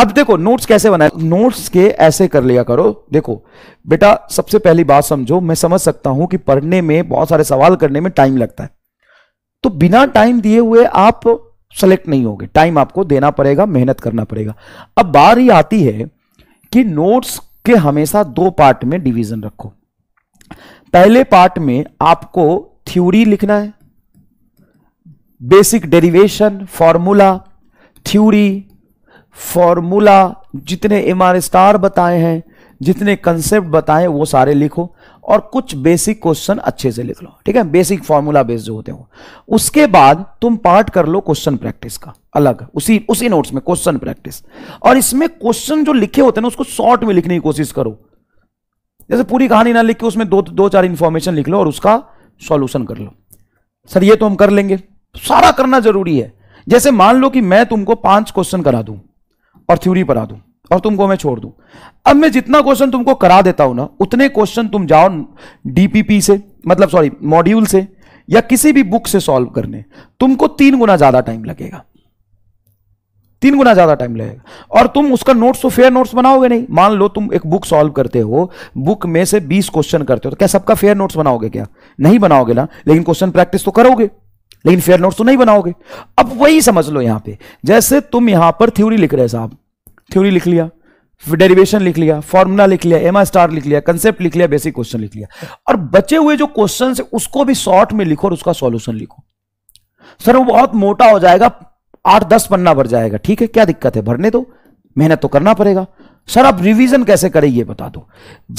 अब देखो नोट्स कैसे बनाए नोट्स के ऐसे कर लिया करो देखो बेटा सबसे पहली बात समझो मैं समझ सकता हूं कि पढ़ने में बहुत सारे सवाल करने में टाइम लगता है तो बिना टाइम दिए हुए आप सेलेक्ट नहीं होगे टाइम आपको देना पड़ेगा मेहनत करना पड़ेगा अब बार ही आती है कि नोट्स के हमेशा दो पार्ट में डिवीजन रखो पहले पार्ट में आपको थ्योरी लिखना है basic derivation formula theory formula जितने एम आर स्टार बताए हैं जितने कंसेप्ट बताए वो सारे लिखो और कुछ बेसिक क्वेश्चन अच्छे से लिख लो ठीक है बेसिक फॉर्मूला बेस्ड जो होते हो उसके बाद तुम पार्ट कर लो क्वेश्चन प्रैक्टिस का अलग उसी उसी नोट्स में क्वेश्चन प्रैक्टिस और इसमें क्वेश्चन जो लिखे होते हैं ना उसको शॉर्ट में लिखने की कोशिश करो जैसे पूरी कहानी ना लिख के उसमें दो दो चार इंफॉर्मेशन लिख लो और उसका सॉल्यूशन कर लो सर ये तो हम कर लेंगे सारा करना जरूरी है जैसे मान लो कि मैं तुमको पांच क्वेश्चन करा दूं और थ्योरी पढ़ा दूं और तुमको मैं छोड़ दूं अब मैं जितना क्वेश्चन तुमको करा देता हूं ना उतने क्वेश्चन तुम जाओ डीपीपी से मतलब सॉरी मॉड्यूल से या किसी भी बुक से सॉल्व करने तुमको तीन गुना ज्यादा टाइम लगेगा तीन गुना ज्यादा टाइम लगेगा और तुम उसका नोट्स तो फेयर नोट्स बनाओगे नहीं मान लो तुम एक बुक सॉल्व करते हो बुक में से बीस क्वेश्चन करते हो तो क्या सबका फेयर नोट्स बनाओगे क्या नहीं बनाओगे ना लेकिन क्वेश्चन प्रैक्टिस तो करोगे लेकिन फेयर नोट्स तो नहीं बनाओगे अब वही समझ लो यहां पे जैसे तुम यहां पर थ्योरी लिख रहे साहब थ्योरी लिख लिया डेरिवेशन लिख लिया फॉर्मूला लिख लिया एमआई स्टार लिख लिया कंसेप्ट लिख लिया बेसिक क्वेश्चन लिख लिया और बचे हुए जो क्वेश्चन है उसको भी शॉर्ट में लिखो और उसका सॉल्यूशन लिखो सर वो बहुत मोटा हो जाएगा आठ दस पन्ना भर जाएगा ठीक है क्या दिक्कत है भरने दो मेहनत तो करना पड़ेगा सर आप रिवीजन कैसे करें ये बता दो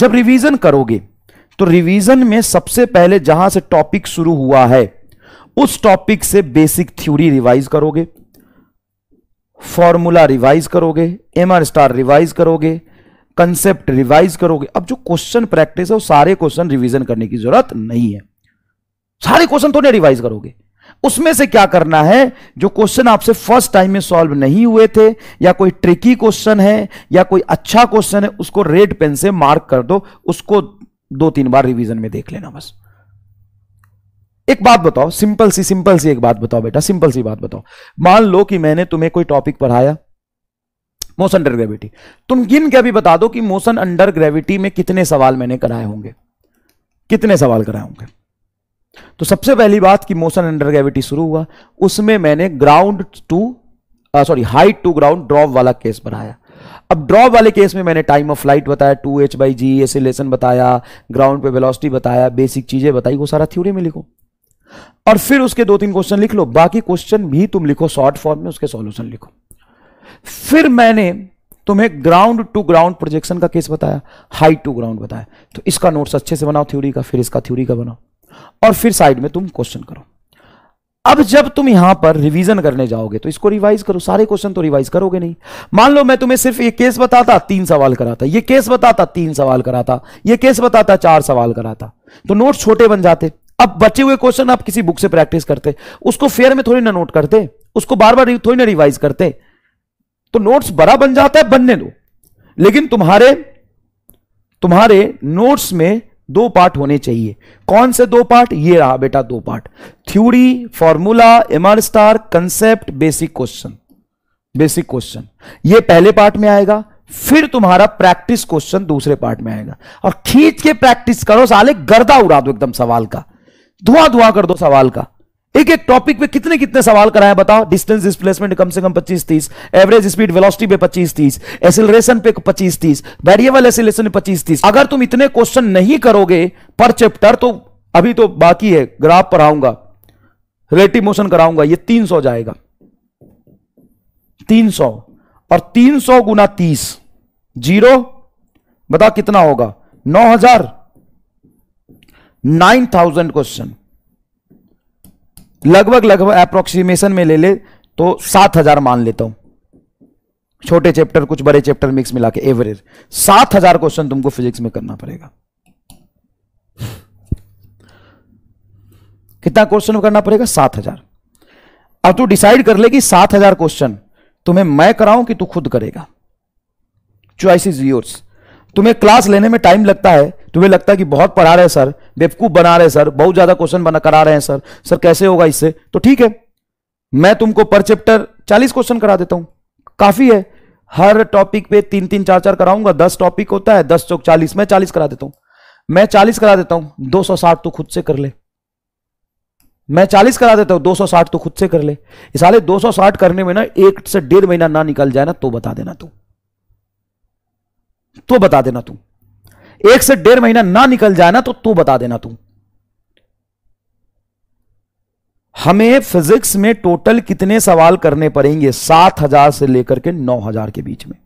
जब रिवीजन करोगे तो रिवीजन में सबसे पहले जहां से टॉपिक शुरू हुआ है उस टॉपिक से बेसिक थ्योरी रिवाइज करोगे फॉर्मूला रिवाइज करोगे एम आर स्टार रिवाइज करोगे कंसेप्ट रिवाइज करोगे अब जो क्वेश्चन प्रैक्टिस है वो सारे क्वेश्चन रिवीजन करने की जरूरत नहीं है सारे क्वेश्चन तो नहीं रिवाइज करोगे उसमें से क्या करना है जो क्वेश्चन आपसे फर्स्ट टाइम में सॉल्व नहीं हुए थे या कोई ट्रिकी क्वेश्चन है या कोई अच्छा क्वेश्चन है उसको रेड पेन से मार्क कर दो उसको दो तीन बार रिवीजन में देख लेना बस एक बात बताओ सिंपल सी सिंपल सी एक बात बताओ बेटा सिंपल सी बात बताओ मान लो कि मैंने तुम्हें कोई टॉपिक पढ़ाया मोशन अंडर ग्रेविटी तुम गिन के अभी बता दो कि मोशन अंडर ग्रेविटी में कितने सवाल मैंने कराए होंगे कितने सवाल कराए होंगे तो सबसे पहली बात कि मोशन अंडर ग्रेविटी शुरू हुआ उसमें मैंने ground to sorry height to ground drop वाला केस बनाया अब ड्रॉप वाले केस में मैंने टाइम ऑफ फ्लाइट बताया two H by G acceleration बताया ग्राउंड पे वेलोसिटी बताया बेसिक चीजें बताई वो सारा थ्योरी में लिखो और फिर उसके दो तीन क्वेश्चन लिख लो बाकी क्वेश्चन भी तुम लिखो शॉर्ट फॉर्म में उसके सॉल्यूशन लिखो फिर मैंने तुम्हें ग्राउंड टू ग्राउंड प्रोजेक्शन का केस बताया हाई टू ग्राउंड बताया तो इसका नोट्स अच्छे से बनाओ थ्योरी का फिर इसका थ्योरी का बनाओ और फिर साइड में तुम क्वेश्चन करो अब जब तुम यहां पर रिवीजन करने जाओगे तो इसको रिवाइज करो सारे क्वेश्चन तो रिवाइज करोगे नहीं मान लो मैं तुम्हें सिर्फ ये केस बताता तीन सवाल कराता ये केस बताता तीन सवाल कराता ये केस बताता चार सवाल कराता तो नोट्स छोटे बन जाते अब बचे हुए क्वेश्चन आप किसी बुक से प्रैक्टिस करते उसको फेयर में थोड़ी ना नोट करते उसको बार बार थोड़ी ना रिवाइज करते तो नोट्स बड़ा बन जाता है बनने दो लेकिन तुम्हारे तुम्हारे नोट्स में दो पार्ट होने चाहिए कौन से दो पार्ट ये रहा बेटा दो part theory formula MR star concept basic question basic question ये पहले पार्ट में आएगा फिर तुम्हारा प्रैक्टिस क्वेश्चन दूसरे पार्ट में आएगा और खींच के प्रैक्टिस करो साले गर्दा उड़ा दो एकदम सवाल का धुआं धुआं कर दो सवाल का एक एक टॉपिक पे कितने कितने सवाल कराए बताओ डिस्टेंस डिस्प्लेसमेंट कम से कम 25 30 एवरेज स्पीड वेलोसिटी पे 25 30 एसिलेशन पे 25 30 वेरिएबल एसिलेशन पे 25 30 अगर तुम इतने क्वेश्चन नहीं करोगे पर चैप्टर तो अभी तो बाकी है ग्राफ पढ़ाऊंगा रिलेटिव मोशन कराऊंगा ये 300 जाएगा 300 और 300 गुना तीस जीरो बताओ कितना होगा नौ नाइन थाउजेंड क्वेश्चन लगभग लगभग अप्रोक्सीमेशन में ले ले तो सात हजार मान लेता हूं छोटे चैप्टर कुछ बड़े चैप्टर मिक्स मिला के एवरेज सात हजार क्वेश्चन तुमको फिजिक्स में करना पड़ेगा कितना क्वेश्चन करना पड़ेगा सात हजार अब तू डिसाइड कर ले कि सात हजार क्वेश्चन तुम्हें मैं कराऊं कि तू खुद करेगा चॉइस इज योर्स तुम्हें क्लास लेने में टाइम लगता है तुम्हें लगता है कि बहुत पढ़ा रहे हैं सर बेवकूफ़ बना रहे हैं सर बहुत ज़्यादा क्वेश्चन बना करा रहे हैं सर सर कैसे होगा इससे तो ठीक है मैं तुमको पर चैप्टर चालीस क्वेश्चन करा देता हूं काफ़ी है हर टॉपिक पे तीन तीन चार चार कराऊंगा दस टॉपिक होता है दस चौक चालीस मैं चालीस करा देता हूं मैं चालीस करा देता हूं दो सौ साठ तो खुद से कर ले मैं चालीस करा देता हूं दो सौ साठ तो खुद से कर ले साले दो सौ साठ करने में ना एक से डेढ़ महीना ना निकल जाए ना तो बता देना तू तो। तो बता देना तू एक से डेढ़ महीना ना निकल जाए ना तो तू बता देना तू हमें फिजिक्स में टोटल कितने सवाल करने पड़ेंगे सात हजार से लेकर के नौ हजार के बीच में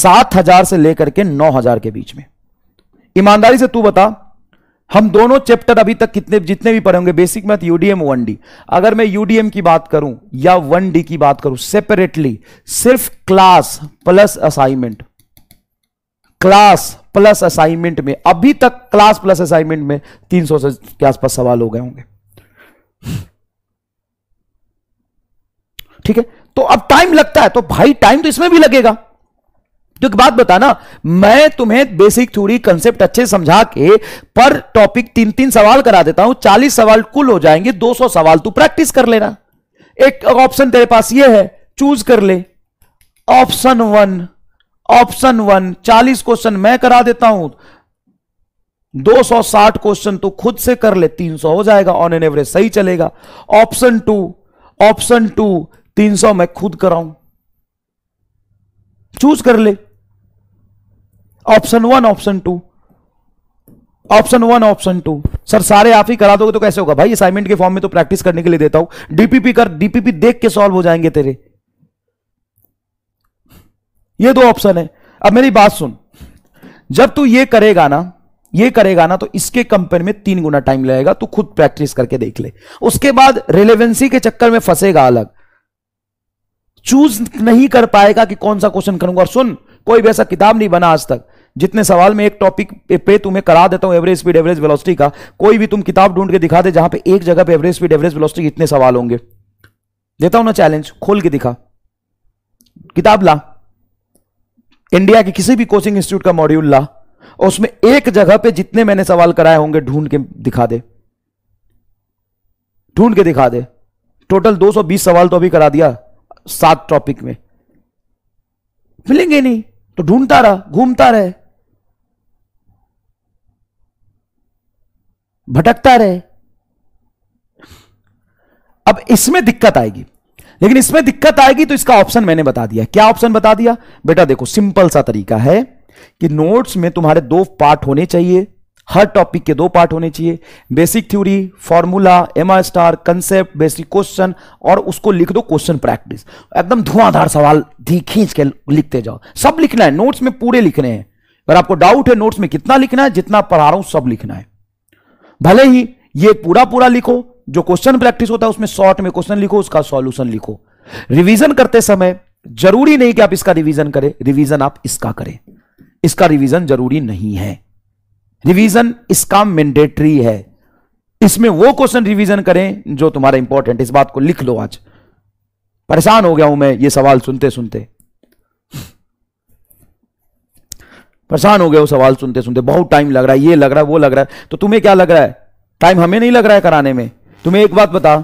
सात हजार से लेकर के नौ हजार के बीच में ईमानदारी से तू बता हम दोनों चैप्टर अभी तक कितने जितने भी पढ़े होंगे basic math UDM one D अगर मैं यूडीएम की बात करूं या वन डी की बात करूं सेपरेटली सिर्फ class plus assignment class plus assignment में अभी तक क्लास प्लस असाइनमेंट में 300 से के आसपास सवाल हो गए होंगे ठीक है तो अब टाइम लगता है तो भाई टाइम तो इसमें भी लगेगा तो एक बात बताना मैं तुम्हें बेसिक थ्योरी कंसेप्ट अच्छे समझा के पर टॉपिक तीन तीन सवाल करा देता हूं चालीस सवाल कुल हो जाएंगे दो सौ सवाल तू प्रैक्टिस कर लेना एक ऑप्शन तेरे पास ये है चूज कर ले ऑप्शन वन ऑप्शन वन चालीस क्वेश्चन मैं करा देता हूं दो सौ साठ क्वेश्चन तू खुद से कर ले तीन सौ हो जाएगा ऑन एन एवरेज सही चलेगा ऑप्शन टू ऑप्शन टू तीन सौ मैं खुद कराऊं चूज कर ले option one option two option one option two sir सारे आप ही करा दोगे तो कैसे होगा भाई असाइनमेंट के फॉर्म में तो प्रैक्टिस करने के लिए देता हूं डीपीपी कर डीपीपी देख के सॉल्व हो जाएंगे तेरे ये दो ऑप्शन है अब मेरी बात सुन जब तू ये करेगा ना ये करेगा ना तो इसके कंपेयर में तीन गुना टाइम लगेगा तू खुद प्रैक्टिस करके देख ले उसके बाद रिलेवेंसी के चक्कर में फंसेगा अलग चूज नहीं कर पाएगा कि कौन सा क्वेश्चन करूंगा और सुन कोई वैसा किताब नहीं बना आज तक जितने सवाल में एक टॉपिक पे तुम्हें करा देता हूं एवरेज स्पीड एवरेज वेलोसिटी का कोई भी तुम किताब ढूंढ के दिखा दे जहां पे एक जगह पे एवरेज स्पीड एवरेज वेलोसिटी इतने सवाल होंगे देता हूं ना चैलेंज खोल के दिखा किताब ला इंडिया के किसी भी कोचिंग इंस्टीट्यूट का मॉड्यूल ला और उसमें एक जगह पे जितने मैंने सवाल कराए होंगे ढूंढ के दिखा दे ढूंढ के दिखा दे टोटल 220 सवाल तो अभी करा दिया सात टॉपिक में मिलेंगे नहीं तो ढूंढता रहा घूमता रहे भटकता रहे अब इसमें दिक्कत आएगी लेकिन इसमें दिक्कत आएगी तो इसका ऑप्शन मैंने बता दिया क्या ऑप्शन बता दिया बेटा देखो सिंपल सा तरीका है कि नोट्स में तुम्हारे दो पार्ट होने चाहिए हर टॉपिक के दो पार्ट होने चाहिए basic theory formula M R star concept basic question और उसको लिख दो क्वेश्चन प्रैक्टिस एकदम धुआंधार सवाल धी खींच के लिखते जाओ सब लिखना है नोट्स में पूरे लिखने हैं अगर आपको डाउट है नोट्स में कितना लिखना है जितना पढ़ा रहा हूं सब लिखना है भले ही ये पूरा पूरा लिखो जो क्वेश्चन प्रैक्टिस होता है उसमें शॉर्ट में क्वेश्चन लिखो उसका सॉल्यूशन लिखो रिवीजन करते समय जरूरी नहीं कि आप इसका रिवीजन करें रिवीजन आप इसका करें इसका रिवीजन जरूरी नहीं है रिवीजन इसका मैंडेटरी है इसमें वो क्वेश्चन रिवीजन करें जो तुम्हारा इंपॉर्टेंट इस बात को लिख लो आज परेशान हो गया हूं मैं ये सवाल सुनते सुनते परेशान हो गया वो सवाल सुनते सुनते बहुत टाइम लग रहा है ये लग रहा है वो लग रहा है तो तुम्हें क्या लग रहा है टाइम हमें नहीं लग रहा है कराने में तुम्हें एक बात बता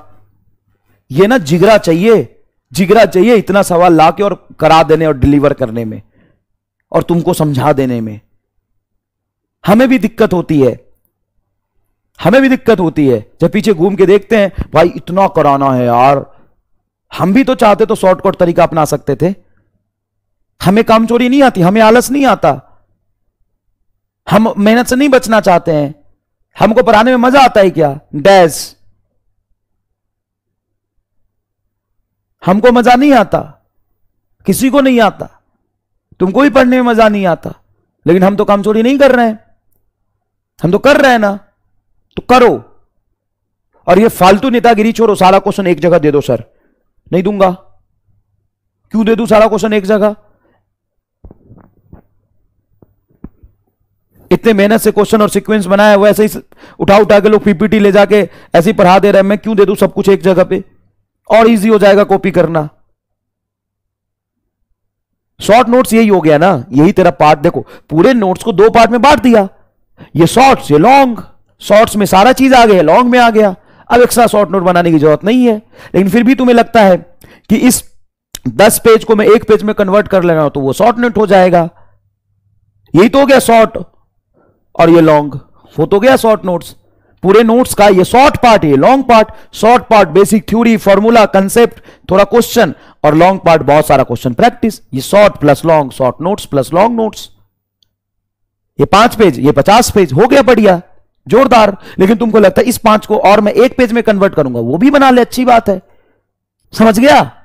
ये ना जिगरा चाहिए जिगरा चाहिए इतना सवाल लाके और करा देने और डिलीवर करने में और तुमको समझा देने में हमें भी दिक्कत होती है हमें भी दिक्कत होती है जब पीछे घूम के देखते हैं भाई इतना कराना है यार हम भी तो चाहते तो शॉर्टकट तरीका अपना सकते थे हमें काम चोरी नहीं आती हमें आलस नहीं आता हम मेहनत से नहीं बचना चाहते हैं हमको पढ़ाने में मजा आता है क्या डैश हमको मजा नहीं आता किसी को नहीं आता तुमको भी पढ़ने में मजा नहीं आता लेकिन हम तो काम चोरी नहीं कर रहे हैं हम तो कर रहे हैं ना तो करो और ये फालतू नेतागिरी छोड़ो सारा क्वेश्चन एक जगह दे दो सर नहीं दूंगा क्यों दे दू सारा क्वेश्चन एक जगह इतने मेहनत से क्वेश्चन और सीक्वेंस बनाया हुआ ऐसे ही उठा उठा के लोग पीपीटी ले जाके ऐसे ही पढ़ा दे रहे हैं मैं क्यों दे दू सब कुछ एक जगह पे और इजी हो जाएगा कॉपी करना शॉर्ट नोट्स यही हो गया ना यही तेरा पार्ट देखो पूरे नोट्स को दो पार्ट में बांट दिया ये शॉर्ट्स ये लॉन्ग शॉर्ट्स में सारा चीज आ गया लॉन्ग में आ गया अब एक्स्ट्रा शॉर्ट नोट बनाने की जरूरत नहीं है लेकिन फिर भी तुम्हें लगता है कि इस दस पेज को मैं एक पेज में कन्वर्ट कर लेना तो वो शॉर्ट नोट हो जाएगा यही तो हो गया शॉर्ट और ये लॉन्ग वो तो गया शॉर्ट नोट्स पूरे नोट्स का ये शॉर्ट पार्ट ये long part short part basic theory formula concept थोड़ा क्वेश्चन और लॉन्ग पार्ट बहुत सारा क्वेश्चन प्रैक्टिस ये short plus long short notes plus long notes ये पांच पेज ये पचास पेज हो गया बढ़िया जोरदार लेकिन तुमको लगता है इस पांच को और मैं एक पेज में कन्वर्ट करूंगा वो भी बना ले अच्छी बात है समझ गया